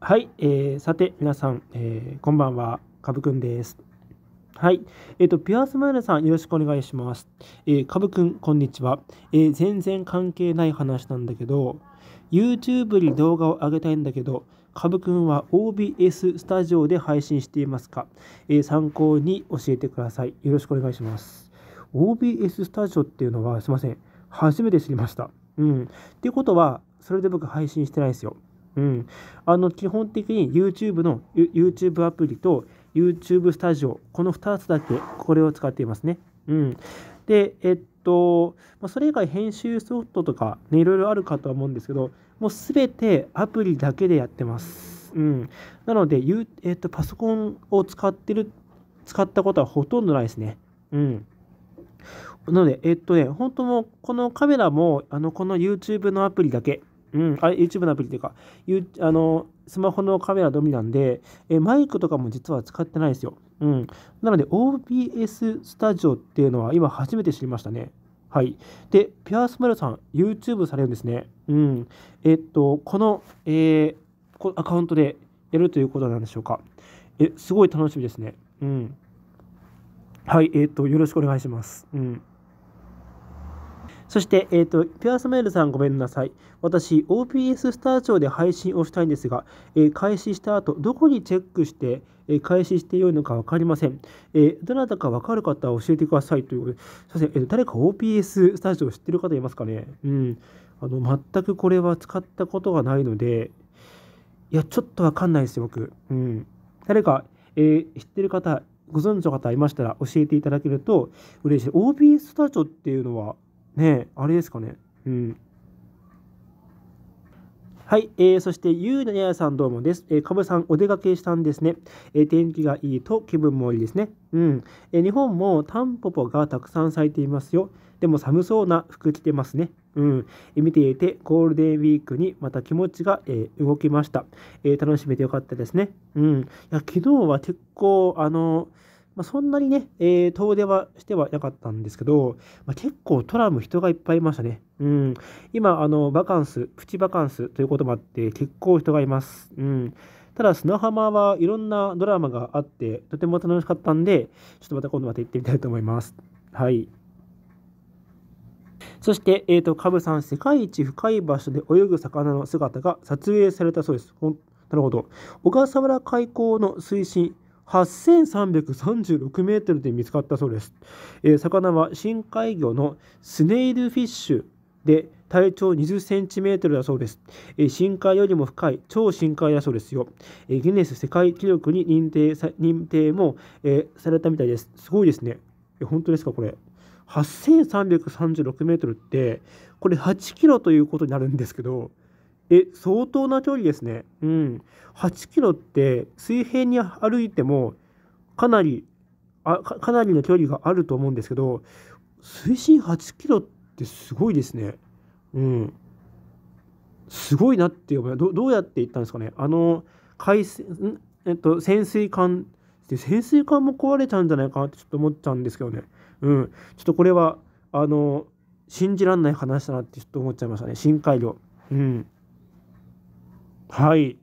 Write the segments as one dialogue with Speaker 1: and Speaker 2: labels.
Speaker 1: はい、えー、さて皆さん、えー、こんばんは、かぶくんです。はい、えっ、ー、と、ピュアスマイルさん、よろしくお願いします。えー、かぶくん、こんにちは、えー、全然関係ない話なんだけど、YouTube に動画を上げたいんだけど、かぶくんは OBS スタジオで配信していますか、えー、参考に教えてください。よろしくお願いします。OBS スタジオっていうのは、すいません。初めて知りました。うん。っていうことは、それで僕配信してないですよ。うん、あの基本的に YouTube の YouTube アプリと YouTube スタジオ、この2つだけ、これを使っていますね。うん、で、えっと、それ以外編集ソフトとか、ね、いろいろあるかとは思うんですけど、もうすべてアプリだけでやってます。うん、なので、えっと、パソコンを使ってる、使ったことはほとんどないですね。うんなので、えっとね、本当もこのカメラも、あの、この YouTube のアプリだけうん、あれ、YouTube のアプリというか、you あのスマホのカメラのみなんでえ、マイクとかも実は使ってないですよ。うん。なので、OBS スタジオっていうのは今初めて知りましたね。はい。で、ピアースマイルさん、YouTube されるんですね。うん。えっと、この、えー、こアカウントでやるということなんでしょうか。え、すごい楽しみですね。うん。はい。えっと、よろしくお願いします。うん。そして、えっ、ー、と、ピュアスマイルさんごめんなさい。私、OPS スター庁で配信をしたいんですが、えー、開始した後、どこにチェックして、えー、開始してよいのか分かりません。えどなたか分かる方は教えてくださいということで、すいません、えー誰か OPS スタジオ知ってる方いますかねうん。あの、全くこれは使ったことがないので、いや、ちょっと分かんないですよ、僕。うん。誰か、え知ってる方、ご存知の方いましたら教えていただけると嬉しい。OPS スタジオっていうのは、ねあれですかね。うん。はい、えー、そしてゆうのやさんどうもです。えー、かぶさんお出かけしたんですね、えー、天気がいいと気分もいいですね。うん、えー、日本もタンポポがたくさん咲いていますよ。でも寒そうな服着てますね。うん、えー、見ていてゴールデンウィークにまた気持ちが、えー、動きました、えー。楽しめてよかったですね。うん、いや昨日は結構あのーまあ、そんなにね、えー、遠出はしてはなかったんですけど、まあ、結構トラム人がいっぱいいましたね。うん、今、あの、バカンス、プチバカンスということもあって、結構人がいます。うん。ただ、砂浜はいろんなドラマがあって、とても楽しかったんで、ちょっとまた今度また行ってみたいと思います。はい。そして、えっ、ー、と、カブさん、世界一深い場所で泳ぐ魚の姿が撮影されたそうです。なるほど。小笠原海溝の水深8336メートルで見つかったそうです、えー、魚は深海魚のスネイルフィッシュで体長20センチメートルだそうです、えー、深海よりも深い超深海だそうですよ、えー、ギネス世界記録に認定さ認定も、えー、されたみたいですすごいですね、えー、本当ですかこれ8336メートルってこれ8キロということになるんですけどえ、相当な距離ですね。うん。8キロって水平に歩いてもかなり、あかなりの距離があると思うんですけど、水深8キロってすごいですね。うん。すごいなって思いどどうやって行ったんですかね。あの、海水、えっと、潜水艦、で潜水艦も壊れちゃうんじゃないかなってちょっと思っちゃうんですけどね。うん。ちょっとこれは、あの、信じらんない話だなってちょっと思っちゃいましたね。深海魚。うん。はい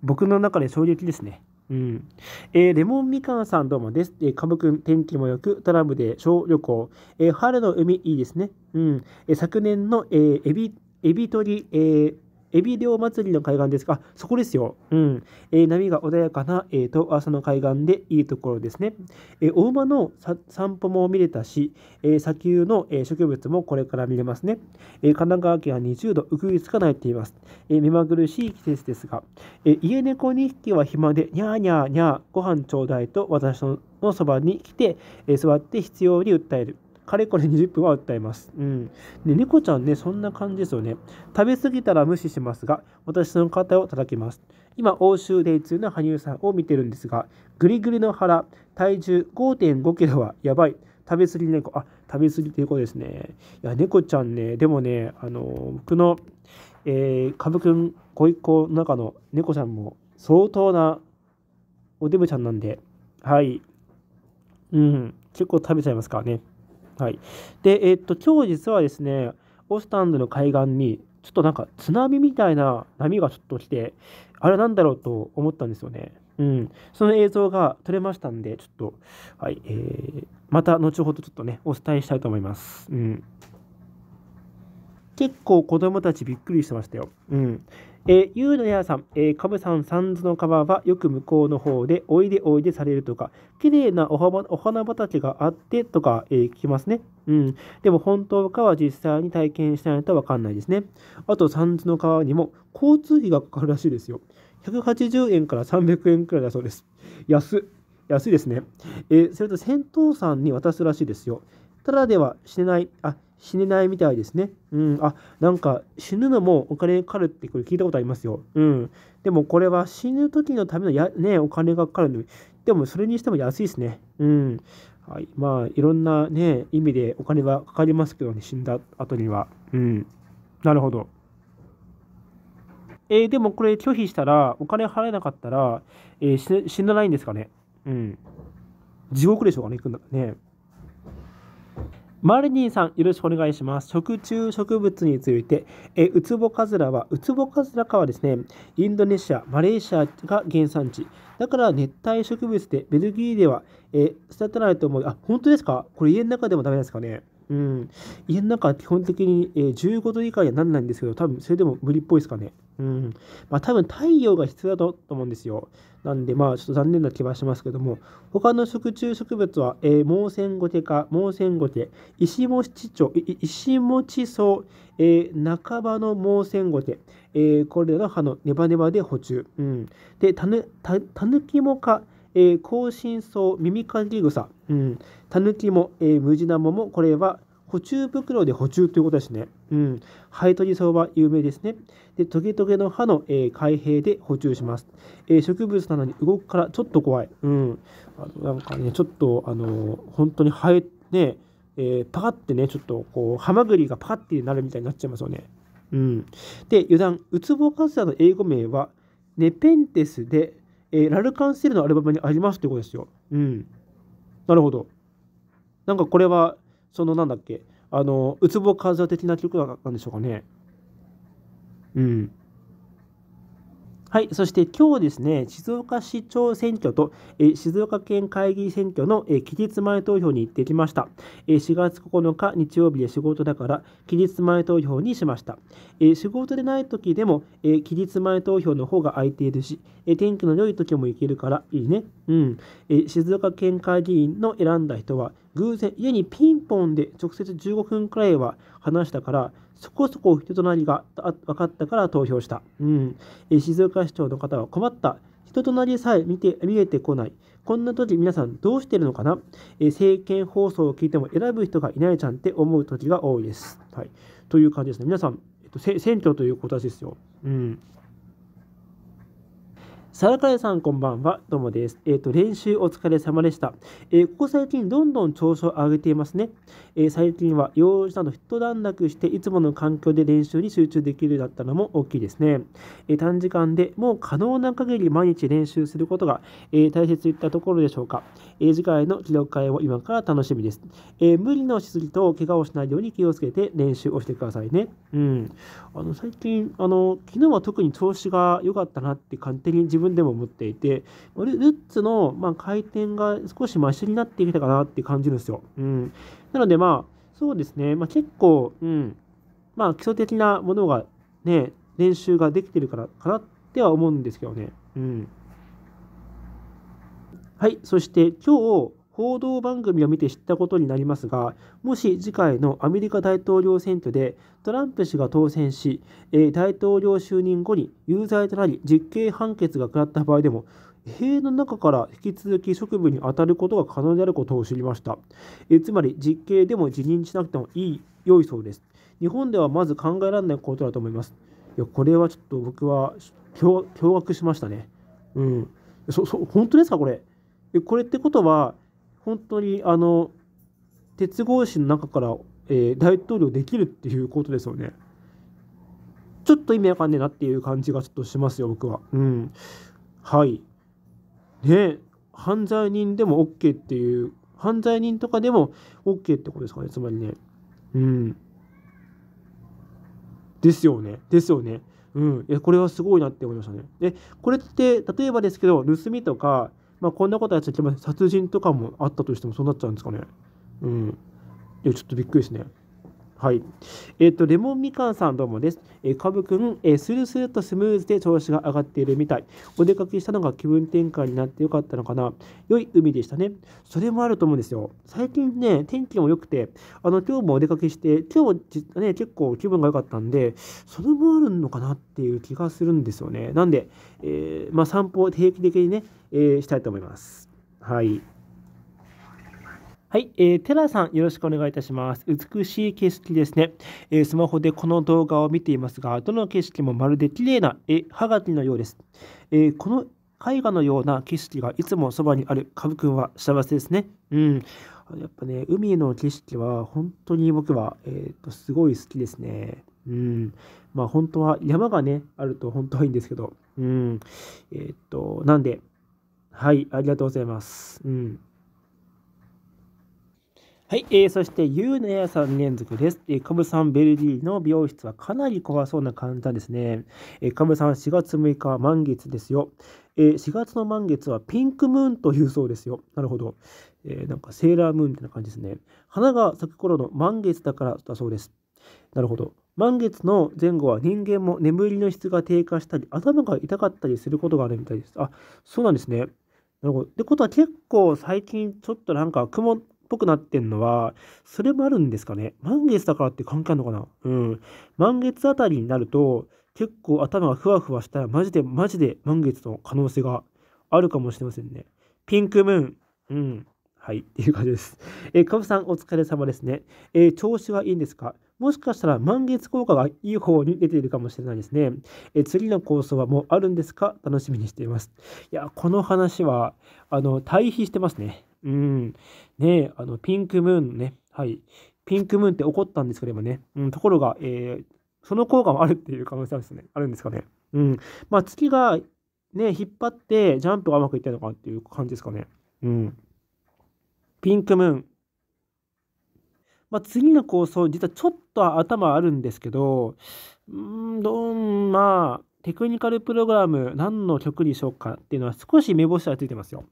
Speaker 1: 僕の中で衝撃ですねうん。えー、レモンみかんさんどうもです。えー、カぶくん、天気もよく、トラムで小旅行。えー、春の海いいですね。うん。えー、昨年の、えー、エビ、エビ取り、えー、エビ漁祭りの海岸ですが、そこですよ。うん。えー、波が穏やかな、えーと、朝の海岸でいいところですね。えー、お馬の散歩も見れたし、えー、砂丘の、え植物もこれから見れますね。え神奈川県は20度、うくいつかないっています。え目まぐるしい季節ですが、え家猫2匹は暇で、にゃーにゃーにゃー、ご飯ちょうだいと私のそばに来て、え座って必要に訴える。かれこれ20分は訴えます。うん。ね、猫ちゃんね、そんな感じですよね。食べ過ぎたら無視しますが、私の肩を叩きます。今、欧州デイ2の羽生さんを見てるんですが、ぐりぐりの腹、体重5.5キロはやばい。食べ過ぎ猫、あ、食べ過ぎ猫ですね。いや、猫ちゃんね、でもね、あの、僕の、えー、株くん、ご一行の中の猫ちゃんも、相当なおデブちゃんなんで、はい。うん、結構食べちゃいますからね。はい。で、えっと、今日実はですね、オスタンドの海岸に、ちょっとなんか津波みたいな波がちょっと来て、あれなんだろうと思ったんですよね。うん。その映像が撮れましたんで、ちょっと、はい、えー、また後ほどちょっとね、お伝えしたいと思います。うん。結構子供たちびっくりしてましたよ。うん。えー、ゆうのやさん、えー、かぶさん、三途の川はよく向こうの方で、おいでおいでされるとか、綺麗なお花お花畑があってとか、えー、聞きますね。うん。でも本当かは実際に体験しないとわかんないですね。あと、三途の川にも交通費がかかるらしいですよ。180円から300円くらいだそうです。安っ。安いですね。えー、それと、銭湯さんに渡すらしいですよ。ただでは死ねない、あ、死ねないみたいですね。うん。あ、なんか死ぬのもお金かかるってこれ聞いたことありますよ。うん。でもこれは死ぬ時のためのや、ね、お金がかかるのに、でもそれにしても安いですね。うん。はい。まあ、いろんなね、意味でお金はかかりますけどね、死んだ後には。うん。なるほど。えー、でもこれ拒否したら、お金払えなかったら、えー、死なないんですかね。うん。地獄でしょうかね、行くんだね。マリニーさん、よろしくお願いします。食虫植物について、えウツボカズラは、ウツボカズラ科はですね、インドネシア、マレーシアが原産地。だから熱帯植物で、ベルギーでは、えー、育てないと思う。あ、本当ですかこれ家の中でもダメですかね。うん、家の中は基本的に、15度以下にはならないんですけど、多分それでも無理っぽいですかね。うん。まあ多分太陽が必要だと思うんですよ。なんでまあちょっと残念な気はしますけども、他の食虫植物は、えー、モーか、ンゴテ科、石持ち草、ゴテ、チチえー、半ばの毛ーセンゴテ、えー、これらの葉のネバネバで補充。うん。で、科、えー、更層、耳かき草、うん、キも、えー、ムジナモも、これは補充袋で補充ということですね。うん。ハエトリソウは有名ですね。で、トゲトゲの歯の、えー、開閉で補充します。えー、植物なのに動くからちょっと怖い。うん。あのなんかね、ちょっと、あのー、本当にハエ、ね、えー、パカってね、ちょっとこう、ハマグリがパカってなるみたいになっちゃいますよね。うん。で、油断、ウツボカズラの英語名は、ネペンテスで、えー、ラルカンセルのアルバムにありますってことですよ。うん。なるほど。なんかこれは、そのなんだっけ、あの、ウツボカズ的な曲なんでしょうかね。うん。はい、そして今日ですね、静岡市長選挙と、え静岡県会議選挙の、え期日前投票に行ってきました、え4月9日日曜日で仕事だから、期日前投票にしました。え仕事でない時でも、え期日前投票の方が空いているし、え天気の良い時も行けるからいいね。うん、え静岡県会議員の選んだ人は、偶然家にピンポンで直接15分くらいは話したから、そこそこ人となりが分かったから投票した。うん、え静岡市長の方は困った。人となりさえ見て見えてこない。こんな時皆さんどうしてるのかな、え政見放送を聞いても選ぶ人がいないじゃんって思う時が多いです。はい、という感じですね。皆さん、えっと、選挙ということですよ。うんサラカレさんこんばんは、どうもです。えっ、ー、と、練習お疲れ様でした。えー、ここ最近どんどん調子を上げていますね。えー、最近は用事など一段落して、いつもの環境で練習に集中できるようになったのも大きいですね。え短時間でもう可能な限り毎日練習することが、え大切といったところでしょうか。え次回の記録会を今から楽しみです。え無理のしすぎと怪我をしないように気をつけて練習をしてくださいね。うん。あの、最近、あの、昨日は特に調子が良かったなって勝手に自分分でも思っていて、ルッツの、まあ、回転が少しマシになってきたかなって感じるんですよ。うん、なので、まあ、そうですね、まあ、結構、うんまあ、基礎的なものが、ね、練習ができてるからかなっては思うんですけどね。うん、はい、そして今日、報道番組を見て知ったことになりますが、もし次回のアメリカ大統領選挙でトランプ氏が当選し、え大統領就任後に有罪となり実刑判決が下った場合でも、塀の中から引き続き職務に当たることが可能であることを知りました。えつまり実刑でも辞任しなくてもいい、良いそうです。日本ではまず考えられないことだと思います。いや、これはちょっと僕は驚愕しましたね。うん。そ、そ、本当ですかこれ。これってことは、本当にあの鉄格子の中から、えー、大統領できるっていうことですよね。ちょっと意味わかんねえなっていう感じがちょっとしますよ、僕は。うん。はい。ね犯罪人でも OK っていう、犯罪人とかでも OK ってことですかね、つまりね。うん。ですよね。ですよね。うん。いや、これはすごいなって思いましたね。で、これって、例えばですけど、盗みとか、まあ、こんなことやっちゃいけません殺人とかもあったとしてもそうなっちゃうんですかねうんいやちょっとびっくりですねはい。えっ、ー、と、レモンみかんさんどうもです。えー、かぶくん、えー、スルスルとスムーズで調子が上がっているみたい。お出かけしたのが気分転換になってよかったのかな。良い海でしたね。それもあると思うんですよ。最近ね、天気も良くて、あの、今日もお出かけして、今日もね、結構気分が良かったんで、それもあるのかなっていう気がするんですよね。なんで、えー、まあ、散歩を定期的にね、えしたいと思います。はい。はい、えー、テラさん、よろしくお願いいたします。美しい景色ですね、えー、スマホでこの動画を見ていますが、どの景色もまるで綺麗な絵はがきのようです。えー、この絵画のような景色がいつもそばにあるカブんは幸せですね。うん。やっぱね、海の景色は本当に僕は、えーと、とすごい好きですね。うん。まあ本当は山がね、あると本当はいいんですけど。うん。えっ、と、なんで、はい、ありがとうございます。うん。はい、えー、そしてうのやん連続です。えー、カムさん、ベルディの美容室はかなり怖そうな感じなんですね。えー、カムさん、4月6日は満月ですよ、えー。4月の満月はピンクムーンというそうですよ。なるほど。えー、なんかセーラームーンみたいな感じですね。花が咲く頃の満月だからだそうです。なるほど。満月の前後は人間も眠りの質が低下したり、頭が痛かったりすることがあるみたいです。あ、そうなんですね。なるほど。ってことは結構最近ちょっとなんか雲ぽくなってんのは、それもあるんですかね。満月だからって関係あるのかなうん。満月あたりになると、結構頭がふわふわしたら、マジでマジで満月の可能性があるかもしれませんね。ピンクムーン。うん。はい。っていう感じです。えー、カブさんお疲れ様ですね。えー、調子はいいんですかもしかしたら満月効果がいい方に出ているかもしれないですね。え次の構想はもうあるんですか楽しみにしています。いや、この話は、あの、対比してますね。うん。ねあの、ピンクムーンね。はい。ピンクムーンって起こったんですけどもね。うん、ところが、えー、その効果もあるっていう可能性はですね、あるんですかね。うん。まあ、月が、ね、引っ張って、ジャンプがうまくいったのかっていう感じですかね。うん。ピンクムーン、まあ、次の構想、実はちょっと頭あるんですけど、うんどん、まあ、テクニカルプログラム、何の曲にしようかっていうのは少し目星はついてますよ。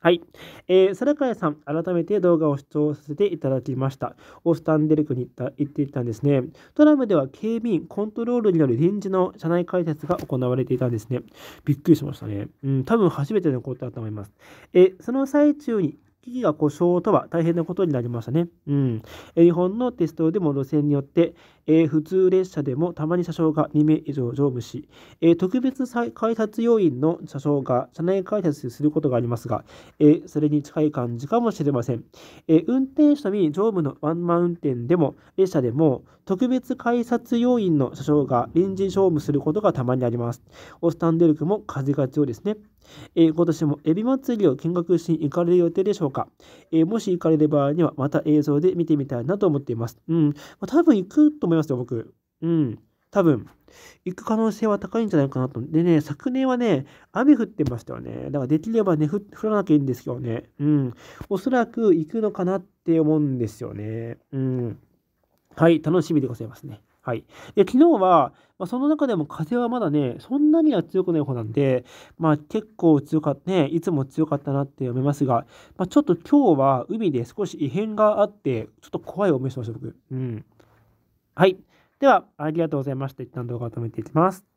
Speaker 1: はい。えー、空海さん、改めて動画を視聴させていただきました。オスタンデルクに行った行っていたんですね。トラムでは警備員、コントロールによる臨時の車内解説が行われていたんですね。びっくりしましたね。うん、多分初めてのことだと思います。えー、その最中に機器が故障とは大変なことになりましたね。うん。日本の鉄道でも路線によって、えー、普通列車でもたまに車掌が2名以上乗務し、えー、特別改札要員の車掌が車内改札することがありますが、えー、それに近い感じかもしれません。え運転手のみ乗務のワンマン運転でも、列車でも特別改札要員の車掌が臨時乗務することがたまにあります。オスタンデルクも風が強いですね。えー、今年もエビ祭りを見学しに行かれる予定でしょうか、えー、もし行かれる場合にはまた映像で見てみたいなと思っています。うん。まあ、多分行くと思いますよ、僕。うん。多分。行く可能性は高いんじゃないかなと。でね、昨年はね、雨降ってましたよね。だからできればね、降らなきゃいいんですけどね。うん。おそらく行くのかなって思うんですよね。うん。はい、楽しみでございますね。はい。で、昨日は、まあ、その中でも風はまだね、そんなには強くない方なんで、まあ結構強かったね、いつも強かったなって思いますが、まあ、ちょっと今日は海で少し異変があって、ちょっと怖い思いしました、僕。うん。はい。では、ありがとうございました。一旦動画を止めていきます。